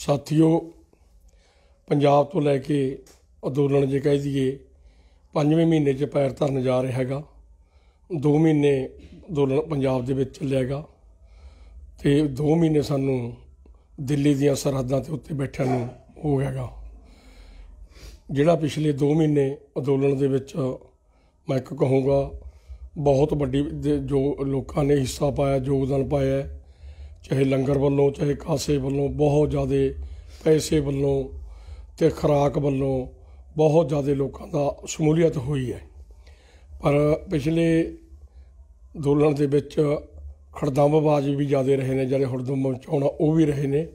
ਸਾਥੀਓ ਪੰਜਾਬ ਤੋਂ ਲੈ ਕੇ ਅੰਦੋਲਨ ਜੇ ਕਹਿ ਦਈਏ ਪੰਜਵੇਂ ਮਹੀਨੇ 'ਚ ਪੈਰ ਧਰਨ ਜਾ ਰਿਹਾ ਹੈਗਾ ਦੋ ਮਹੀਨੇ ਅੰਦੋਲਨ ਪੰਜਾਬ ਦੇ ਵਿੱਚ ਚੱਲੇਗਾ ਤੇ ਦੋ ਮਹੀਨੇ ਸਾਨੂੰ ਦਿੱਲੀ ਦੀਆਂ ਸਰਹੱਦਾਂ ਤੇ ਉੱਤੇ ਬੈਠਣ ਨੂੰ ਹੋ ਗਿਆਗਾ ਜਿਹੜਾ ਪਿਛਲੇ ਦੋ ਮਹੀਨੇ ਅੰਦੋਲਨ ਦੇ ਵਿੱਚ ਮੈਂ ਕਹੂੰਗਾ ਬਹੁਤ ਵੱਡੀ ਜੋ ਲੋਕਾਂ ਨੇ ਹਿੱਸਾ ਪਾਇਆ ਯੋਗਦਾਨ ਪਾਇਆ ਚਾਹੇ ਲੰਗਰ ਵੱਲੋਂ ਚਾਹੇ ਕਾਸੇ ਵੱਲੋਂ ਬਹੁਤ ਜ਼ਿਆਦਾ ਪੈਸੇ ਵੱਲੋਂ ਤੇ ਖਰਾਕ ਵੱਲੋਂ ਬਹੁਤ ਜ਼ਿਆਦਾ ਲੋਕਾਂ ਦਾ ਸ਼ਮੂਲੀਅਤ ਹੋਈ ਹੈ ਪਰ ਪਿਛਲੇ ਦੋਲਣ ਦੇ ਵਿੱਚ ਖੜਦੰਬ ਖੜਦੰਬਬਾਜ਼ ਵੀ ਜ਼ਿਆਦਾ ਰਹੇ ਨੇ ਜਿਹੜੇ ਹੜਦੰਬ ਚਾਉਣਾ ਉਹ ਵੀ ਰਹੇ ਨੇ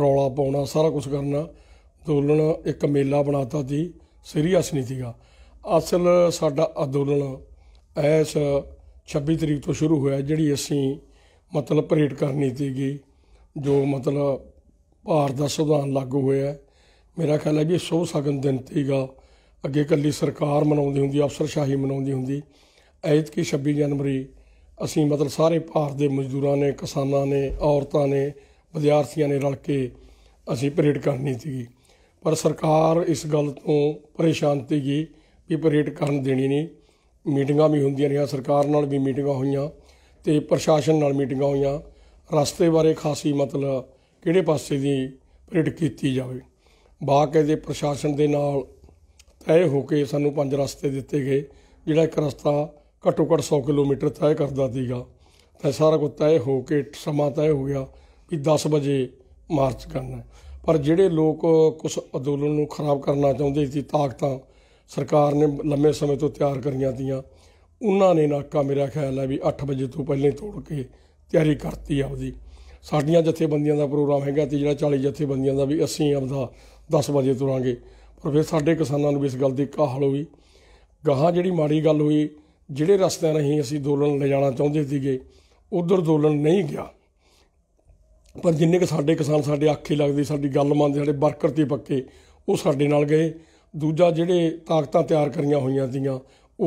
ਰੌਲਾ ਪਾਉਣਾ ਸਾਰਾ ਕੁਝ ਕਰਨਾ ਦੋਲਣ ਇੱਕ ਮੇਲਾ ਬਣਾਤਾ ਸੀ ਸੀਰੀਅਸ ਨਹੀਂ ਸੀਗਾ ਅਸਲ ਸਾਡਾ ਅਦੋਲਣ ਐਸ 26 ਤਰੀਕ ਤੋਂ ਸ਼ੁਰੂ ਹੋਇਆ ਜਿਹੜੀ ਅਸੀਂ ਮਤਲਬ ਪਰੇਡ ਕਰਨੀ ਸੀਗੀ ਜੋ ਮਤਲਬ ਭਾਰਤ ਦਾ ਸੰਵਿਧਾਨ ਲਾਗੂ ਹੋਇਆ ਮੇਰਾ ਖਿਆਲ ਹੈ ਵੀ ਸੋ ਸਗਨ ਦਿਨ ਤੀਗਾ ਅੱਗੇ ਕੱਲੀ ਸਰਕਾਰ ਮਨਾਉਂਦੀ ਹੁੰਦੀ ਅਫਸਰਸ਼ਾਹੀ ਮਨਾਉਂਦੀ ਹੁੰਦੀ ਐਤ ਕੀ 26 ਜਨਵਰੀ ਅਸੀਂ ਮਤਲਬ ਸਾਰੇ ਭਾਰਤ ਦੇ ਮਜ਼ਦੂਰਾਂ ਨੇ ਕਿਸਾਨਾਂ ਨੇ ਔਰਤਾਂ ਨੇ ਵਿਦਿਆਰਥੀਆਂ ਨੇ ਰਲ ਕੇ ਅਸੀਂ ਪਰੇਡ ਕਰਨੀ ਸੀਗੀ ਪਰ ਸਰਕਾਰ ਇਸ ਗੱਲ ਤੋਂ ਪਰੇਸ਼ਾਨ ਸੀਗੀ ਵੀ ਪਰੇਡ ਕਰਨ ਦੇਣੀ ਨਹੀਂ ਮੀਟਿੰਗਾਂ ਵੀ ਹੁੰਦੀਆਂ ਰਹੀਆਂ ਸਰਕਾਰ ਨਾਲ ਵੀ ਮੀਟਿੰਗਾਂ ਹੋਈਆਂ ਤੇ ਪ੍ਰਸ਼ਾਸਨ ਨਾਲ ਮੀਟਿੰਗਾਂ ਹੋਈਆਂ ਰਸਤੇ ਬਾਰੇ ਖਾਸੀ ਮਤਲਬ ਕਿਹੜੇ ਪਾਸੇ ਦੀ ਪ੍ਰੇਡ ਕੀਤੀ ਜਾਵੇ ਦੇ ਪ੍ਰਸ਼ਾਸਨ ਦੇ ਨਾਲ ਤੈ ਹੋ ਕੇ ਸਾਨੂੰ ਪੰਜ ਰਸਤੇ ਦਿੱਤੇ ਗਏ ਜਿਹੜਾ ਇੱਕ ਰਸਤਾ ਘੱਟੋ ਘੱਟ 100 ਕਿਲੋਮੀਟਰ ਤੈ ਕਰਦਾ ਸੀਗਾ ਤੇ ਸਾਰਾ ਕੁਝ ਤੈ ਹੋ ਕੇ ਸਮਾਂ ਤੈ ਹੋ ਗਿਆ ਵੀ 10 ਵਜੇ ਮਾਰਚ ਕਰਨਾ ਪਰ ਜਿਹੜੇ ਲੋਕ ਕੁਝ ਅਦੋਲਨ ਨੂੰ ਖਰਾਬ ਕਰਨਾ ਚਾਹੁੰਦੇ ਸੀ ਤਾਕਤਾਂ ਸਰਕਾਰ ਨੇ ਲੰਮੇ ਸਮੇਂ ਤੋਂ ਤਿਆਰ ਕਰੀਆਂ ਤੀਆਂ ਉਹਨਾਂ ਨੇ ਨਾਕਾ ਮੇਰਾ ਖਿਆਲ ਹੈ ਵੀ 8 ਵਜੇ ਤੋਂ ਪਹਿਲਾਂ ਹੀ ਤੋੜ ਕੇ ਤਿਆਰੀ ਕਰਤੀ ਆਪਦੀ ਸਾਡੀਆਂ ਜਥੇਬੰਦੀਆਂ ਦਾ ਪ੍ਰੋਗਰਾਮ ਹੈਗਾ ਤੇ ਜਿਹੜਾ 40 ਜਥੇਬੰਦੀਆਂ ਦਾ ਵੀ ਅਸੀਂ ਆਪਦਾ 10 ਵਜੇ ਤੁਰਾਂਗੇ ਪਰ ਫਿਰ ਸਾਡੇ ਕਿਸਾਨਾਂ ਨੂੰ ਵੀ ਇਸ ਗੱਲ ਦੀ ਕਾਹਲ ਹੋਈ ਗਾਹਾਂ ਜਿਹੜੀ ਮਾੜੀ ਗੱਲ ਹੋਈ ਜਿਹੜੇ ਰਸਤੇ ਨਹੀਂ ਅਸੀਂ ਦੋਲਨ ਲੈ ਜਾਣਾ ਚਾਹੁੰਦੇ ਸੀਗੇ ਉਧਰ ਦੋਲਨ ਨਹੀਂ ਗਿਆ ਪਰ ਜਿੰਨੇ ਕਿ ਸਾਡੇ ਕਿਸਾਨ ਸਾਡੇ ਆਖੇ ਲੱਗਦੇ ਸਾਡੀ ਗੱਲ ਮੰਨਦੇ ਸਾਡੇ ਵਰਕਰ ਤੇ ਪੱਕੇ ਉਹ ਸਾਡੇ ਨਾਲ ਗਏ ਦੂਜਾ ਜਿਹੜੇ ਤਾਕਤਾਂ ਤਿਆਰ ਕਰੀਆਂ ਹੋਈਆਂ ਸੀਗੀਆਂ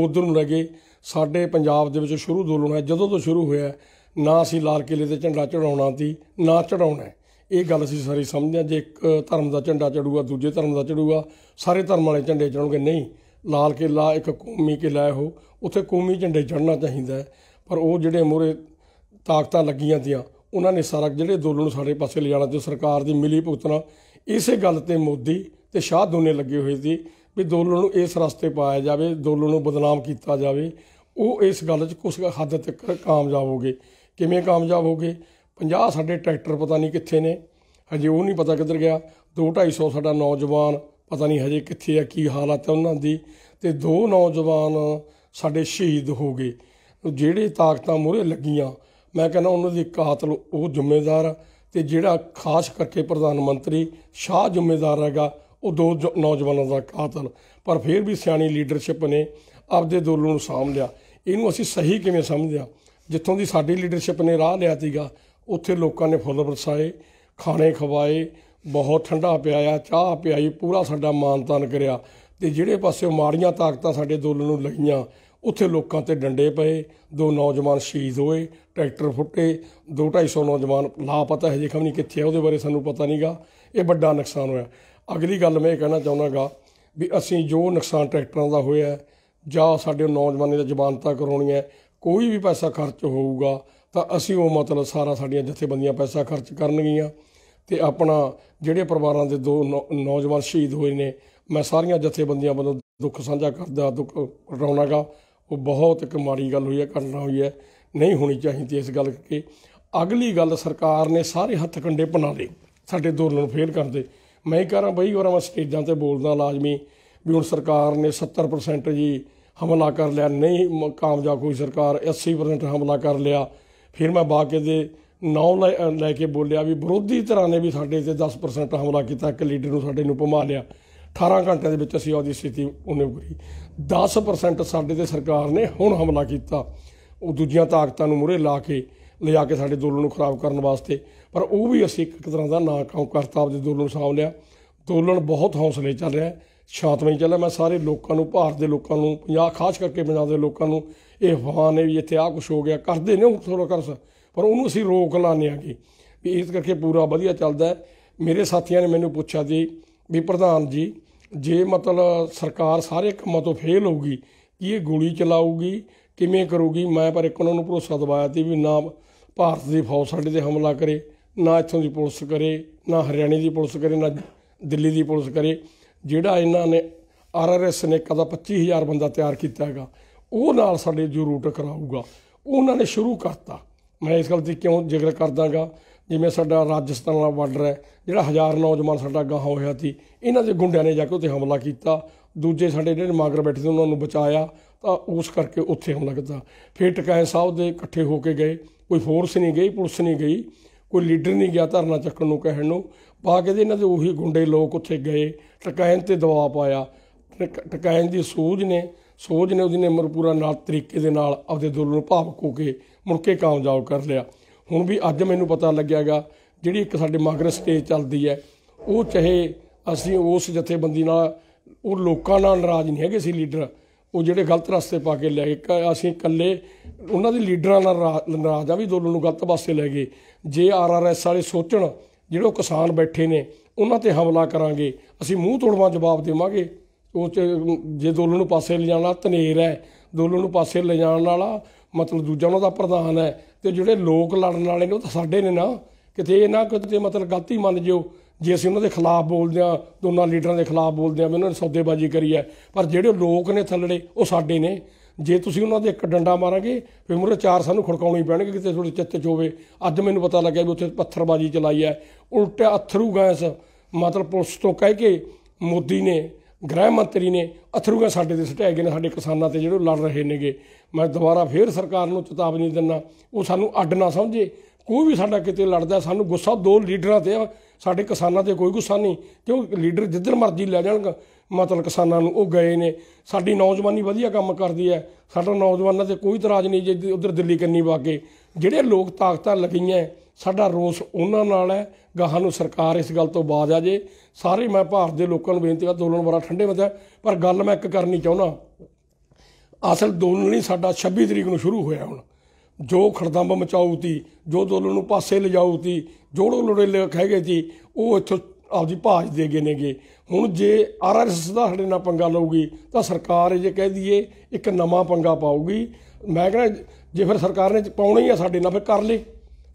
ਉਧਰ ਨੂੰ ਲੱਗੇ ਸਾਡੇ ਪੰਜਾਬ ਦੇ ਵਿੱਚ ਸ਼ੁਰੂ ਦੋਲਣ ਹੈ ਜਦੋਂ ਤੋਂ ਸ਼ੁਰੂ ਹੋਇਆ ਨਾ ਅਸੀਂ ਲਾਲ ਕਿਲੇ ਤੇ ਝੰਡਾ ਚੜਾਉਣਾ ਦੀ ਨਾ ਚੜਾਉਣਾ ਇਹ ਗੱਲ ਅਸੀਂ ਸਾਰੇ ਸਮਝਦੇ ਹਾਂ ਜੇ ਇੱਕ ਧਰਮ ਦਾ ਝੰਡਾ ਚੜੂਗਾ ਦੂਜੇ ਧਰਮ ਦਾ ਚੜੂਗਾ ਸਾਰੇ ਧਰਮ ਵਾਲੇ ਝੰਡੇ ਚੜਾਉਣਗੇ ਨਹੀਂ ਲਾਲ ਕਿਲਾ ਇੱਕ ਕੌਮੀ ਕਿਲਾ ਹੈ ਉਹ ਉੱਥੇ ਕੌਮੀ ਝੰਡੇ ਚੜਨਾ ਚਾਹੀਦਾ ਪਰ ਉਹ ਜਿਹੜੇ ਮੋਰੇ ਤਾਕਤਾਂ ਲੱਗੀਆਂ ਦੀਆਂ ਉਹਨਾਂ ਨੇ ਸਾਰਾ ਜਿਹੜੇ ਦੋਲਣ ਨੂੰ ਸਾਡੇ ਪਾਸੇ ਲਿਜਾਣਾ ਤੇ ਸਰਕਾਰ ਦੀ ਮਿਲੀ ਭੁਗਤਣਾ ਇਸੇ ਗੱਲ ਤੇ ਮੋਦੀ ਤੇ ਸ਼ਾਹ ਦੋਨੇ ਲੱਗੇ ਹੋਏ ਸੀ ਵੀ ਦੋਲਨ ਨੂੰ ਇਸ ਰਸਤੇ ਪਾਇਆ ਜਾਵੇ ਦੋਲਨ ਨੂੰ ਬਦਨਾਮ ਕੀਤਾ ਜਾਵੇ ਉਹ ਇਸ ਗੱਲ 'ਚ ਕੁਝ ਹੱਦ ਤੱਕ ਕਾਮਯਾਬ ਹੋਗੇ ਕਿਵੇਂ ਕਾਮਯਾਬ ਹੋਗੇ 50 ਸਾਡੇ ਟਰੈਕਟਰ ਪਤਾ ਨਹੀਂ ਕਿੱਥੇ ਨੇ ਹਜੇ ਉਹ ਨਹੀਂ ਪਤਾ ਕਿੱਧਰ ਗਿਆ 2 250 ਸਾਡਾ ਨੌਜਵਾਨ ਪਤਾ ਨਹੀਂ ਹਜੇ ਕਿੱਥੇ ਆ ਕੀ ਹਾਲਾਤ ਹੈ ਉਹਨਾਂ ਦੀ ਤੇ ਦੋ ਨੌਜਵਾਨ ਸਾਡੇ ਸ਼ਹੀਦ ਹੋ ਗਏ ਜਿਹੜੇ ਤਾਕਤਾਂ ਮੋਰੇ ਲੱਗੀਆਂ ਮੈਂ ਕਹਿੰਦਾ ਉਹਨਾਂ ਦੇ ਕਾਤਲ ਉਹ ਜ਼ਿੰਮੇਦਾਰ ਤੇ ਜਿਹੜਾ ਖਾਸ ਕਰਕੇ ਪ੍ਰਧਾਨ ਮੰਤਰੀ ਸ਼ਾਹ ਜ਼ਿੰਮੇਦਾਰ ਹੈਗਾ ਉਹ ਦੋ ਨੌਜਵਾਨਾਂ ਦਾ ਕਾਤਲ ਪਰ ਫਿਰ ਵੀ ਸਿਆਣੀ ਲੀਡਰਸ਼ਿਪ ਨੇ ਆਪਦੇ ਅੰਦੋਲਨ ਨੂੰ ਸਾਂਭ ਲਿਆ ਇਹਨੂੰ ਅਸੀਂ ਸਹੀ ਕਿਵੇਂ ਸਮਝਿਆ ਜਿੱਥੋਂ ਦੀ ਸਾਡੀ ਲੀਡਰਸ਼ਿਪ ਨੇ ਰਾਹ ਲਿਆ ਸੀਗਾ ਉੱਥੇ ਲੋਕਾਂ ਨੇ ਫੁੱਲ ਵਰਸਾਏ ਖਾਣੇ ਖਵਾਏ ਬਹੁਤ ਠੰਡਾ ਪਿਆਇਆ ਚਾਹ ਪਿਆਈ ਪੂਰਾ ਸਾਡਾ ਮਾਨਤਾਨ ਕਰਿਆ ਤੇ ਜਿਹੜੇ ਪਾਸੇ ਮਾੜੀਆਂ ਤਾਕਤਾਂ ਸਾਡੇ ਅੰਦੋਲਨ ਨੂੰ ਲਈਆਂ ਉੱਥੇ ਲੋਕਾਂ ਤੇ ਡੰਡੇ ਪਏ ਦੋ ਨੌਜਵਾਨ ਸ਼ਹੀਦ ਹੋਏ ਟਰੈਕਟਰ ਫੁੱਟੇ 2 250 ਨੌਜਵਾਨ ਲਾਪਤਾ ਹੈ ਜੇ ਨਹੀਂ ਕਿੱਥੇ ਆ ਉਹਦੇ ਬਾਰੇ ਸਾਨੂੰ ਪਤਾ ਨਹੀਂਗਾ ਇਹ ਵੱਡਾ ਨੁਕਸਾਨ ਹੋਇਆ ਅਗਲੀ ਗੱਲ ਮੈਂ ਇਹ ਕਹਿਣਾ ਚਾਹੁੰਦਾਗਾ ਵੀ ਅਸੀਂ ਜੋ ਨੁਕਸਾਨ ਟਰੈਕਟਰਾਂ ਦਾ ਹੋਇਆ ਜਾਂ ਸਾਡੇ ਨੌਜਵਾਨਾਂ ਦਾ ਜ਼ਬਾਨਤਾ ਕਰਾਉਣੀ ਹੈ ਕੋਈ ਵੀ ਪੈਸਾ ਖਰਚ ਹੋਊਗਾ ਤਾਂ ਅਸੀਂ ਉਹ ਮਤਲਬ ਸਾਰਾ ਸਾਡੀਆਂ ਜਥੇਬੰਦੀਆਂ ਪੈਸਾ ਖਰਚ ਕਰਨਗੀਆਂ ਤੇ ਆਪਣਾ ਜਿਹੜੇ ਪਰਿਵਾਰਾਂ ਦੇ ਦੋ ਨੌਜਵਾਨ ਸ਼ਹੀਦ ਹੋਏ ਨੇ ਮੈਂ ਸਾਰੀਆਂ ਜਥੇਬੰਦੀਆਂ ਵੱਲੋਂ ਦੁੱਖ ਸਾਂਝਾ ਕਰਦਾ ਦੁੱਖ ਰੋਣਾਗਾ ਉਹ ਬਹੁਤ ਇੱਕ ਮਾੜੀ ਗੱਲ ਹੋਈ ਹੈ ਕਰਨਾ ਹੋਈ ਹੈ ਨਹੀਂ ਹੋਣੀ ਚਾਹੀਦੀ ਇਸ ਗੱਲ ਕਿ ਅਗਲੀ ਗੱਲ ਸਰਕਾਰ ਨੇ ਸਾਰੇ ਹੱਥ ਕੰਡੇ ਬਣਾ ਲਏ ਸਾਡੇ ਦੋਲਨ ਫੇਲ ਕਰਦੇ ਮੈਂ ਕਹਾਂ ਬਈ ਵਾਰ ਮੈਂ ਸਟੇਜਾਂ ਤੇ ਬੋਲਦਾ ਲਾਜ਼ਮੀ ਵੀ ਹੁਣ ਸਰਕਾਰ ਨੇ 70% ਜੀ ਹਮਲਾ ਕਰ ਲਿਆ ਨਹੀਂ ਕਾਮਯਾਬ ਕੋਈ ਸਰਕਾਰ 80% ਹਮਲਾ ਕਰ ਲਿਆ ਫਿਰ ਮੈਂ ਬਾਕੇ ਦੇ ਨੌ ਲੈ ਕੇ ਬੋਲਿਆ ਵੀ ਵਿਰੋਧੀ ਧਿਰਾਂ ਨੇ ਵੀ ਸਾਡੇ ਤੇ 10% ਹਮਲਾ ਕੀਤਾ ਇੱਕ ਲੀਡਰ ਨੂੰ ਸਾਡੇ ਨੂੰ ਭਮਾ ਲਿਆ 18 ਘੰਟਿਆਂ ਦੇ ਵਿੱਚ ਅਸੀਂ ਉਹਦੀ ਸਥਿਤੀ ਉਹਨੇ ਕਰੀ 10% ਸਾਡੇ ਤੇ ਸਰਕਾਰ ਨੇ ਹੁਣ ਹਮਲਾ ਕੀਤਾ ਉਹ ਦੂਜੀਆਂ ਤਾਕਤਾਂ ਨੂੰ ਮੂਰੇ ਲਾ ਕੇ ਲਿਆ ਕੇ ਸਾਡੇ ਦੋਲਨ ਨੂੰ ਖਰਾਬ ਕਰਨ ਵਾਸਤੇ ਪਰ ਉਹ ਵੀ ਅਸੀਂ ਇੱਕ ਤਰ੍ਹਾਂ ਦਾ ਨਾਕਾਮ ਕਰਤਾ ਆਪਦੇ ਦੋਲਨ ਸਾਂਭ ਲਿਆ ਦੋਲਨ ਬਹੁਤ ਹੌਸਲੇ ਚੱਲ ਰਿਹਾ ਛਾਤਵੇਂ ਚੱਲ ਰਿਹਾ ਮੈਂ ਸਾਰੇ ਲੋਕਾਂ ਨੂੰ ਭਾਰਤ ਦੇ ਲੋਕਾਂ ਨੂੰ ਪੰਜਾਬ ਖਾਸ ਕਰਕੇ ਪੰਜਾਬ ਦੇ ਲੋਕਾਂ ਨੂੰ ਇਹ ਹਵਾ ਨੇ ਵੀ ਇੱਥੇ ਆ ਕੁਝ ਹੋ ਗਿਆ ਕਰਦੇ ਨੇ ਹੁਣ ਥੋੜਾ ਕਰਸ ਪਰ ਉਹਨੂੰ ਅਸੀਂ ਰੋਕ ਲਾਣੇ ਆਗੇ ਵੀ ਇਸ ਕਰਕੇ ਪੂਰਾ ਵਧੀਆ ਚੱਲਦਾ ਮੇਰੇ ਸਾਥੀਆਂ ਨੇ ਮੈਨੂੰ ਪੁੱਛਿਆ ਜੀ ਵੀ ਪ੍ਰਧਾਨ ਜੀ ਜੇ ਮਤਲਬ ਸਰਕਾਰ ਸਾਰੇ ਕੰਮਾਂ ਤੋਂ ਫੇਲ ਹੋਊਗੀ ਕੀ ਇਹ ਗੋਲੀ ਚਲਾਊਗੀ ਕਿਵੇਂ ਕਰੂਗੀ ਮੈਂ ਪਰ ਇੱਕ ਉਹਨਾਂ ਨੂੰ ਭਰੋਸਾ ਦਵਾਇਆ ਸੀ ਵੀ ਨਾ ਭਾਰਤ ਦੀ ਫੌਜ ਸਾਡੇ ਤੇ ਹਮਲਾ ਕਰੇ ਨਾ ਇੱਥੋਂ ਦੀ ਪੁਲਿਸ ਕਰੇ ਨਾ ਹਰਿਆਣੇ ਦੀ ਪੁਲਿਸ ਕਰੇ ਨਾ ਦਿੱਲੀ ਦੀ ਪੁਲਿਸ ਕਰੇ ਜਿਹੜਾ ਇਹਨਾਂ ਨੇ ਆਰਆਰਐਸ ਨੇ ਕਦਾ 25000 ਬੰਦਾ ਤਿਆਰ ਕੀਤਾ ਹੈਗਾ ਉਹ ਨਾਲ ਸਾਡੇ ਜੋ ਰੂਟ ਕਰਾਊਗਾ ਉਹਨਾਂ ਨੇ ਸ਼ੁਰੂ ਕਰਤਾ ਮੈਂ ਇਸ ਗੱਲ ਦੀ ਕਿਉਂ ਜ਼ਿਕਰ ਕਰਦਾਗਾ ਜਿਵੇਂ ਸਾਡਾ ਰਾਜਸਥਾਨ ਵਾਲਾ ਬਾਰਡਰ ਹੈ ਜਿਹੜਾ ਹਜ਼ਾਰ ਨੌਜਵਾਨ ਸਾਡਾ ਗਾਹ ਹੋਇਆ ਸੀ ਇਹਨਾਂ ਦੇ ਗੁੰਡਿਆਂ ਨੇ ਜਾ ਕੇ ਉੱਥੇ ਹਮਲਾ ਕੀਤਾ ਦੂਜੇ ਸਾਡੇ ਜਿਹੜੇ ਮਾਗਰ ਬੈਠੇ ਸੀ ਉਹਨਾਂ ਨੂੰ ਬਚਾਇਆ ਤਾਂ ਉਸ ਕਰਕੇ ਉੱਥੇ ਹਮਲਾ ਕੀਤਾ ਫਿਰ ਟਕਾਇ ਸਾਹਿਬ ਦੇ ਇਕੱਠੇ ਹੋ ਕੇ ਗਏ ਕੋਈ ਫੋਰਸ ਨਹੀਂ ਗਈ ਪੁਲਿਸ ਨਹੀਂ ਗਈ ਕੋਈ ਲੀਡਰ ਨਹੀਂ ਗਿਆ ਧਰਨਾ ਚੱਕਣ ਨੂੰ ਕਹਿਣ ਨੂੰ ਪਾ ਕੇ ਦੇ ਇਹਨਾਂ ਦੇ ਉਹੀ ਗੁੰਡੇ ਲੋਕ ਉੱਥੇ ਗਏ ਟਕੈਨ ਤੇ ਦਬਾਅ ਪਾਇਆ ਟਕੈਨ ਦੀ ਸੂਝ ਨੇ ਸੋਝ ਨੇ ਉਹਦੀ ਨੇ ਮਰਪੂਰਾ ਨਾਲ ਤਰੀਕੇ ਦੇ ਨਾਲ ਆਪਦੇ ਦੁੱਲ ਨੂੰ ਭਾਵਕ ਹੋ ਕੇ ਮੁੜ ਕੇ ਕਾਮਯਾਬ ਕਰ ਲਿਆ ਹੁਣ ਵੀ ਅੱਜ ਮੈਨੂੰ ਪਤਾ ਲੱਗਿਆਗਾ ਜਿਹੜੀ ਇੱਕ ਸਾਡੇ ਮਗਰ ਸਟੇਜ ਚੱਲਦੀ ਹੈ ਉਹ ਚਾਹੇ ਅਸੀਂ ਉਸ ਜਥੇਬੰਦੀ ਨਾਲ ਉਹ ਲੋਕਾਂ ਨਾਲ ਨਾਰਾਜ਼ ਨਹੀਂ ਹੈਗੇ ਸੀ ਲੀਡਰ ਉਹ ਜਿਹੜੇ ਗਲਤ ਰਸਤੇ ਪਾ ਕੇ ਲੈ ਗਏ ਅਸੀਂ ਇਕੱਲੇ ਉਹਨਾਂ ਦੇ ਲੀਡਰਾਂ ਨਾਲ ਨਾਰਾਜ਼ ਆ ਵੀ ਦੋਲੋਂ ਨੂੰ ਗਲਤ ਪਾਸੇ ਲੈ ਗਏ ਜੇ ਆਰਆਰਐਸ ਵਾਲੇ ਸੋਚਣ ਜਿਹੜੇ ਕਿਸਾਨ ਬੈਠੇ ਨੇ ਉਹਨਾਂ ਤੇ ਹਮਲਾ ਕਰਾਂਗੇ ਅਸੀਂ ਮੂੰਹ ਤੋੜਵਾ ਜਵਾਬ ਦੇਵਾਂਗੇ ਉਹ ਜੇ ਅੰਦੋਲਨ ਨੂੰ ਪਾਸੇ ਲਿਜਾਣਾ ਧਨੇਰ ਹੈ ਦੋਲੋਂ ਨੂੰ ਪਾਸੇ ਲਿਜਾਣ ਵਾਲਾ ਮਤਲਬ ਦੂਜਾ ਉਹਨਾਂ ਦਾ ਪ੍ਰਧਾਨ ਹੈ ਤੇ ਜਿਹੜੇ ਲੋਕ ਲੜਨ ਵਾਲੇ ਨੇ ਉਹ ਤਾਂ ਸਾਡੇ ਨੇ ਨਾ ਕਿਤੇ ਇਹ ਨਾ ਕਿਤੇ ਮਤਲਬ ਗਲਤੀ ਮੰਨ ਜਿਓ ਜੇ ਅਸੀਂ ਉਹਨਾਂ ਦੇ ਖਿਲਾਫ ਬੋਲਦੇ ਆ ਦੋਨਾਂ ਲੀਡਰਾਂ ਦੇ ਖਿਲਾਫ ਬੋਲਦੇ ਆ ਵੀ ਉਹਨਾਂ ਨੇ ਸੌਦੇਬਾਜ਼ੀ ਕਰੀ ਹੈ ਪਰ ਜਿਹੜੇ ਲੋਕ ਨੇ ਥੱਲੜੇ ਉਹ ਸਾਡੇ ਨੇ ਜੇ ਤੁਸੀਂ ਉਹਨਾਂ ਦੇ ਇੱਕ ਡੰਡਾ ਮਾਰਾਂਗੇ ਫਿਰ ਮੁਰੇ ਚਾਰ ਸਾਨੂੰ ਖੜਕਾਉਣੀ ਪੈਣਗੇ ਕਿਤੇ ਥੋੜੇ ਚਿੱਤ ਚ ਹੋਵੇ ਅੱਜ ਮੈਨੂੰ ਪਤਾ ਲੱਗਿਆ ਵੀ ਉੱਥੇ ਪੱਥਰਬਾਜ਼ੀ ਚਲਾਈ ਹੈ ਉਲਟਾ ਅਥਰੂ ਗੈਸ ਮਤਲਬ ਪੁਲਿਸ ਤੋਂ ਕਹਿ ਕੇ ਮੋਦੀ ਨੇ ਗ੍ਰਹਿ ਮੰਤਰੀ ਨੇ ਅਥਰੂ ਅਥਰੂਗਾ ਸਾਡੇ ਦੇ ਸਟੈਗ ਨੇ ਸਾਡੇ ਕਿਸਾਨਾਂ ਤੇ ਜਿਹੜੇ ਲੜ ਰਹੇ ਨੇਗੇ ਮੈਂ ਦੁਬਾਰਾ ਫੇਰ ਸਰਕਾਰ ਨੂੰ ਚੇਤਾਵਨੀ ਦਿੰਦਾ ਉਹ ਸਾਨੂੰ ਅੱਡ ਨਾ ਸਮਝੇ ਕੋਈ ਵੀ ਸਾਡਾ ਕਿਤੇ ਲੜਦਾ ਸਾਨੂੰ ਗੁੱਸਾ ਦੋ ਲੀਡਰਾਂ ਤੇ ਸਾਡੇ ਕਿਸਾਨਾਂ ਤੇ ਕੋਈ ਗੁੱਸਾ ਨਹੀਂ ਕਿਉਂਕਿ ਲੀਡਰ ਜਿੱਧਰ ਮਰਜ਼ੀ ਲੈ ਜਾਣ ਮਤਲਬ ਕਿਸਾਨਾਂ ਨੂੰ ਉਹ ਗਏ ਨੇ ਸਾਡੀ ਨੌਜਵਾਨੀ ਵਧੀਆ ਕੰਮ ਕਰਦੀ ਹੈ ਸਾਡਾ ਨੌਜਵਾਨਾਂ ਤੇ ਕੋਈ ਇਤਰਾਜ਼ ਨਹੀਂ ਜੇ ਉਧਰ ਦਿੱਲੀ ਕੰਨੀ ਵਾਗੇ ਜਿਹੜੇ ਲੋਕ ਤਾਕਤਾਂ ਲਗਈਆਂ ਸਾਡਾ ਰੋਸ ਉਹਨਾਂ ਨਾਲ ਹੈ ਗਾਹਾਂ ਨੂੰ ਸਰਕਾਰ ਇਸ ਗੱਲ ਤੋਂ ਬਾਜ਼ ਆ ਜੇ ਸਾਰੇ ਮੈਂ ਭਾਰਤ ਦੇ ਲੋਕਾਂ ਨੂੰ ਬੇਨਤੀ ਕਰਦਾ ਦੋਲਨ ਬੜਾ ਠੰਡੇ ਮਤਲਬ ਪਰ ਗੱਲ ਮੈਂ ਇੱਕ ਕਰਨੀ ਚਾਹੁੰਦਾ ਅਸਲ ਦੋਲਣ ਨਹੀਂ ਸਾਡਾ 26 ਤਰੀਕ ਨੂੰ ਸ਼ੁਰੂ ਹੋਇਆ ਹੁਣ ਜੋ ਖੜਦੰਬ ਮਚਾਉਤੀ ਜੋ ਦੋਲਨ ਨੂੰ ਪਾਸੇ ਲਿਜਾਉਤੀ ਜੋੜੋ ਲੋੜੇ ਲੈ ਕੇ ਗਏ ਜੀ ਉਹ ਇੱਥੋਂ ਆਪਦੀ ਭਾਜ ਦੇ ਗਏ ਨੇਗੇ ਹੁਣ ਜੇ ਆਰਐਸਐਸ ਦਾ ਸਾਡੇ ਨਾਲ ਪੰਗਾ ਲਊਗੀ ਤਾਂ ਸਰਕਾਰ ਜੇ ਕਹਿ ਦਈਏ ਇੱਕ ਨਵਾਂ ਪੰਗਾ ਪਾਊਗੀ ਮੈਂ ਕਹਿੰਦਾ ਜੇ ਫਿਰ ਸਰਕਾਰ ਨੇ ਪਾਉਣਾ ਹੀ ਆ ਸਾਡੇ ਨਾਲ ਫਿਰ ਕਰ ਲੇ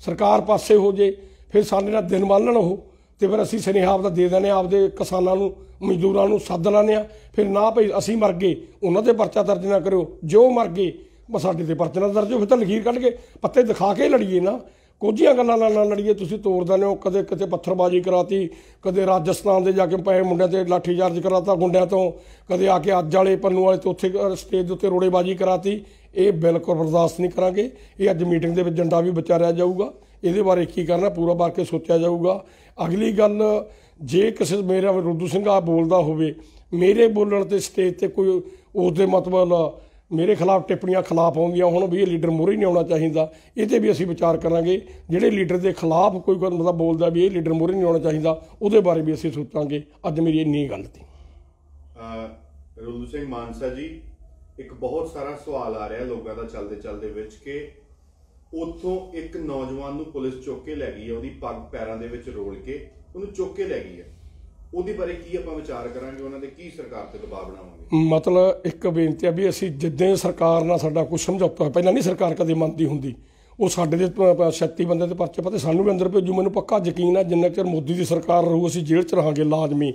ਸਰਕਾਰ ਪਾਸੇ ਹੋ ਜੇ ਫਿਰ ਸਾਡੇ ਨਾਲ ਦਿਨ ਮੰਨਣ ਉਹ ਤੇ ਫਿਰ ਅਸੀਂ ਸਨੇਹਾ ਦਾ ਦੇ ਦਨੇ ਆਪਦੇ ਕਿਸਾਨਾਂ ਨੂੰ ਮਜ਼ਦੂਰਾਂ ਨੂੰ ਸੱਦ ਲਾਣੇ ਆ ਫਿਰ ਨਾ ਭਈ ਅਸੀਂ ਮਰ ਗਏ ਉਹਨਾਂ ਤੇ ਪਰਚਾ ਦਰਜ ਨਾ ਕਰਿਓ ਜੋ ਮਰ ਗਏ ਮੈਂ ਸਾਡੇ ਤੇ ਪਰਚਾ ਦਰਜ ਹੋ ਫਿਰ ਤਾਂ ਲਕੀਰ ਕੱਢ ਕੇ ਪੱਤੇ ਦਿਖਾ ਕੇ ਲੜੀਏ ਨਾ ਕੋਝੀਆਂ ਗੱਲਾਂ ਨਾਲ ਨਾ ਲੜੀਏ ਤੁਸੀਂ ਤੋੜਦੇ ਨੇ ਉਹ ਕਦੇ ਕਿਤੇ ਪੱਥਰਬਾਜ਼ੀ ਕਰਾਤੀ ਕਦੇ ਰਾਜਸਥਾਨ ਦੇ ਜਾ ਕੇ ਪਏ ਮੁੰਡਿਆਂ ਤੇ ਲਾਠੀ ਚਾਰਜ ਕਰਾਤਾ ਗੁੰਡਿਆਂ ਤੋਂ ਕਦੇ ਆ ਕੇ ਅੱਜ ਵਾਲੇ ਪੰਨੂ ਵਾਲੇ ਤੇ ਉੱਥੇ ਸਟੇਜ ਦੇ ਉੱਤੇ ਰੋੜੇਬਾਜ਼ੀ ਕਰਾਤੀ ਇਹ ਬਿਲਕੁਲ ਬਰਦਾਸ਼ਤ ਨਹੀਂ ਕਰਾਂਗੇ ਇਹ ਅੱਜ ਮੀਟਿੰਗ ਦੇ ਵਿੱਚ ਜੰਡਾ ਵੀ ਵਿਚਾਰਿਆ ਜਾਊਗਾ ਇਹਦੇ ਬਾਰੇ ਕੀ ਕਰਨਾ ਪੂਰਾ ਬਾਰ ਕੇ ਸੋਚਿਆ ਜਾਊਗਾ ਅਗਲੀ ਗੱਲ ਜੇ ਕਿਸੇ ਮੇਰਾ ਰੁੱਦੂ ਸਿੰਘ ਆ ਬੋਲਦਾ ਹੋਵੇ ਮੇਰੇ ਬੋਲਣ ਤੇ ਸਟੇਜ ਤੇ ਕੋਈ ਉਸ ਦੇ ਮਤਲਬ ਮੇਰੇ ਖਿਲਾਫ ਟਿੱਪਣੀਆਂ ਖਿਲਾਫ ਆਉਂਦੀਆਂ ਹੁਣ ਵੀ ਇਹ ਲੀਡਰ ਮੋਰੇ ਨਹੀਂ ਆਉਣਾ ਚਾਹੀਦਾ ਇਹ ਤੇ ਵੀ ਅਸੀਂ ਵਿਚਾਰ ਕਰਾਂਗੇ ਜਿਹੜੇ ਲੀਡਰ ਦੇ ਖਿਲਾਫ ਕੋਈ ਕੋਈ ਮਤਲਬ ਬੋਲਦਾ ਵੀ ਇਹ ਲੀਡਰ ਮੋਰੇ ਨਹੀਂ ਆਉਣਾ ਚਾਹੀਦਾ ਉਹਦੇ ਬਾਰੇ ਵੀ ਅਸੀਂ ਸੋਚਾਂਗੇ ਅੱਜ ਮੇਰੀ ਇੰਨੀ ਗੱਲ ਸੀ ਰੋਲੂ ਸਿੰਘ ਮਾਨਸਾ ਜੀ ਇੱਕ ਬਹੁਤ ਸਾਰਾ ਸਵਾਲ ਆ ਰਿਹਾ ਲੋਕਾਂ ਦਾ ਚੱਲਦੇ ਚੱਲਦੇ ਵਿੱਚ ਕਿ ਉੱਥੋਂ ਇੱਕ ਨੌਜਵਾਨ ਨੂੰ ਪੁਲਿਸ ਚੁੱਕ ਕੇ ਲੈ ਗਈ ਹੈ ਉਹਦੀ ਪੱਗ ਪੈਰਾਂ ਦੇ ਵਿੱਚ ਰੋਲ ਕੇ ਉਹਨੂੰ ਚੁੱਕ ਕੇ ਲੈ ਗਈ ਹੈ ਉਹਦੇ ਬਾਰੇ ਕੀ ਆਪਾਂ ਵਿਚਾਰ ਕਰਾਂਗੇ ਉਹਨਾਂ ਦੇ ਕੀ ਸਰਕਾਰ ਤੇ ਦਬਾਅ ਬਣਾਵਾਂਗੇ ਮਤਲਬ ਇੱਕ ਬੇਨਤੀ ਆ ਵੀ ਅਸੀਂ ਜਿੱਦਾਂ ਸਰਕਾਰ ਨਾਲ ਸਾਡਾ ਕੁਝ ਸਮਝੌਤਾ ਪਹਿਲਾਂ ਨਹੀਂ ਸਰਕਾਰ ਕਦੇ ਮੰਨਦੀ ਹੁੰਦੀ ਉਹ ਸਾਡੇ ਦੇ 36 ਬੰਦੇ ਦੇ ਪਰਚੇ ਪਤੇ ਸਾਨੂੰ ਵੀ ਅੰਦਰ ਭੇਜੂ ਮੈਨੂੰ ਪੱਕਾ ਯਕੀਨ ਆ ਜਿੰਨਾ ਚਿਰ ਮੋਦੀ ਦੀ ਸਰਕਾਰ ਰਹੂ ਅਸੀਂ ਜੇਲ੍ਹ 'ਚ ਰਹਾਂਗੇ ਲਾਜ਼ਮੀ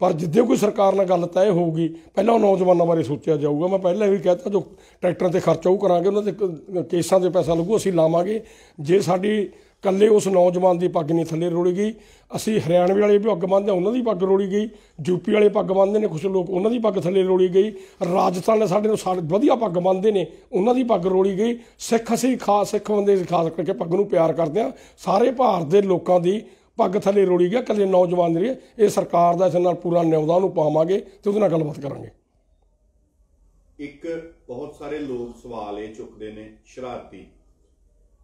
ਪਰ ਜਿੱਦੇ ਕੋਈ ਸਰਕਾਰ ਨਾਲ ਗੱਲ ਤੈਅ ਹੋਊਗੀ ਪਹਿਲਾਂ ਉਹ ਨੌਜਵਾਨਾਂ ਬਾਰੇ ਸੋਚਿਆ ਜਾਊਗਾ ਮੈਂ ਪਹਿਲਾਂ ਵੀ ਕਹਿਤਾ ਜੋ ਟਰੈਕਟਰਾਂ ਤੇ ਖਰਚਾ ਉਹ ਕਰਾਂਗੇ ਉਹਨਾਂ ਦੇ ਕੇਸਾਂ ਦੇ ਪੈਸਾ ਲੱਗੂ ਅਸੀਂ ਲਾਵਾਂਗੇ ਜੇ ਸਾਡੀ ਕੱਲੇ ਉਸ ਨੌਜਵਾਨ ਦੀ ਪੱਗ ਨਹੀਂ ਥੱਲੇ ਰੋੜੀ ਗਈ ਅਸੀਂ ਹਰਿਆਣਵੀ ਵਾਲੇ ਵੀ ਪੱਗ ਬੰਨਦੇ ਉਹਨਾਂ ਦੀ ਪੱਗ ਰੋੜੀ ਗਈ ਯੂਪੀ ਵਾਲੇ ਪੱਗ ਬੰਨਦੇ ਨੇ ਕੁਝ ਲੋਕ ਉਹਨਾਂ ਦੀ ਪੱਗ ਥੱਲੇ ਰੋੜੀ ਗਈ ਰਾਜਸਥਾਨ ਦੇ ਸਾਡੇ ਨੂੰ ਵਧੀਆ ਪੱਗ ਬੰਨਦੇ ਨੇ ਉਹਨਾਂ ਦੀ ਪੱਗ ਰੋੜੀ ਗਈ ਸਿੱਖ ਅਸੀਂ ਖਾਸ ਸਿੱਖ ਬੰਦੇ ਖਾਸ ਕਰਕੇ ਪੱਗ ਨੂੰ ਪਿਆਰ ਕਰਦੇ ਆ ਸਾਰੇ ਭਾਰਤ ਦੇ ਲੋਕਾਂ ਦੀ ਪੱਗ ਥੱਲੇ ਰੋੜੀ ਗਿਆ ਕੱਲੇ ਨੌਜਵਾਨ ਦੇ ਇਹ ਸਰਕਾਰ ਦਾ ਇਸ ਨਾਲ ਪੂਰਾ ਨਿਉਦਾ ਨੂੰ ਪਾਵਾਂਗੇ ਤੇ ਉਹਦੇ ਨਾਲ ਗੱਲਬਾਤ ਕਰਾਂਗੇ ਇੱਕ ਬਹੁਤ ਸਾਰੇ ਲੋਕ ਸਵਾਲ ਇਹ ਚੁੱਕਦੇ ਨੇ ਸ਼ਰਾਰਤੀ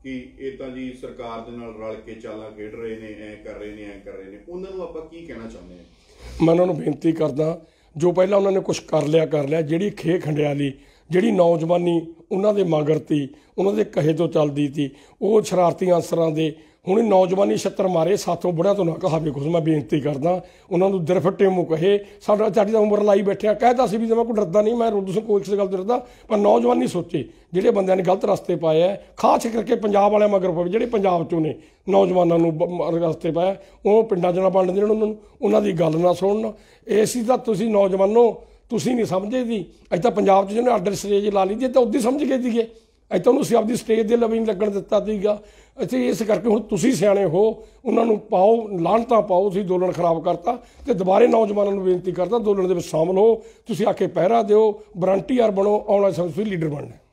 ਕਿ ਇਹ ਤਾਂ ਜੀ ਸਰਕਾਰ ਦੇ ਨਾਲ ਰਲ ਕੇ ਚਾਲਾਂ ਖੇਡ ਰਹੇ ਨੇ ਐ ਕਰ ਰਹੇ ਨੇ ਐ ਕਰ ਰਹੇ ਨੇ ਉਹਨਾਂ ਨੂੰ ਆਪਾਂ ਕੀ ਕਹਿਣਾ ਚਾਹੁੰਦੇ ਆ ਮੈਂ ਉਹਨਾਂ ਨੂੰ ਬੇਨਤੀ ਕਰਦਾ ਜੋ ਪਹਿਲਾਂ ਉਹਨਾਂ ਨੇ ਕੁਝ ਕਰ ਲਿਆ ਕਰ ਲਿਆ ਜਿਹੜੀ ਖੇ ਖੰਡਿਆਲੀ ਜਿਹੜੀ ਨੌਜਵਾਨੀ ਉਹਨਾਂ ਦੇ ਮਗਰਤੀ ਉਹਨਾਂ ਦੇ ਕਹੇ ਤੋਂ ਚੱਲਦੀ ਸੀ ਉਹ ਸ਼ਰਾਰਤੀ ਅਨਸਰਾਂ ਦੇ ਹੁਣ ਨੌਜਵਾਨੀ ਛੱਤਰ ਮਾਰੇ ਸਾਥੋਂ ਬੁੜਿਆਂ ਤੋਂ ਨਾ ਕਹਾਵੇ ਕੁਝ ਮੈਂ ਬੇਨਤੀ ਕਰਦਾ ਉਹਨਾਂ ਨੂੰ ਦਰਫਟੇ ਮੂੰਹ ਕਹੇ ਸਾਡਾ ਚਾਟੀ ਦਾ ਉਮਰ ਲਾਈ ਬੈਠਿਆ ਕਹਿਦਾ ਸੀ ਵੀ ਮੈਂ ਕੋਈ ਡਰਦਾ ਨਹੀਂ ਮੈਂ ਰੋਡੂ ਸਿੰਘ ਕੋਈ ਗੱਲ ਡਰਦਾ ਪਰ ਨੌਜਵਾਨੀ ਸੋਚੇ ਜਿਹੜੇ ਬੰਦਿਆਂ ਨੇ ਗਲਤ ਰਸਤੇ ਪਾਏ ਹੈ ਖਾਸ ਕਰਕੇ ਪੰਜਾਬ ਵਾਲਿਆਂ ਮਗਰ ਪਵੇ ਜਿਹੜੇ ਪੰਜਾਬ ਚੋਂ ਨੇ ਨੌਜਵਾਨਾਂ ਨੂੰ ਰਸਤੇ ਪਾਇਆ ਉਹ ਪਿੰਡਾਂ ਜਣਾ ਨਾ ਲੈਂਦੇ ਨੇ ਉਹਨਾਂ ਨੂੰ ਉਹਨਾਂ ਦੀ ਗੱਲ ਨਾ ਸੁਣਨ ਏਸੀ ਤਾਂ ਤੁਸੀਂ ਨੌਜਵਾਨੋ ਤੁਸੀਂ ਨਹੀਂ ਸਮਝੇ ਦੀ ਅੱਜ ਤਾਂ ਪੰਜਾਬ 'ਚ ਜਿਹਨੇ ਆਰਡਰ ਸਟੇਜ ਲਾ ਲਈ ਜੇ ਤਾਂ ਉਦੋਂ ਸਮਝ ਗਈ ਦੀਗੇ ਇਤੋਂ ਨੂੰ ਅਸੀਂ ਆਪਦੀ ਸਟੇਜ ਦੇ ਲਵਿੰਗ ਲੱਗਣ ਦਿੱਤਾ ਸੀਗਾ ਅੱਛਾ ਇਸ ਕਰਕੇ ਹੁਣ ਤੁਸੀਂ ਸਿਆਣੇ ਹੋ ਉਹਨਾਂ ਨੂੰ ਪਾਓ ਲਾਂਟਾਂ ਪਾਓ ਤੁਸੀਂ ਦੋਲਣ ਖਰਾਬ ਕਰਤਾ ਤੇ ਦੁਬਾਰੇ ਨੌਜਵਾਨਾਂ ਨੂੰ ਬੇਨਤੀ ਕਰਦਾ ਦੋਲਣ ਦੇ ਵਿੱਚ ਸ਼ਾਮਲ ਹੋ ਤੁਸੀਂ ਆ ਕੇ ਪਹਿਰਾ ਦਿਓ ਵਰੰਟੀਅਰ ਬਣੋ ਆਉਣਾ ਸੰਸਦੀ ਲੀਡਰ ਬਣਨਾ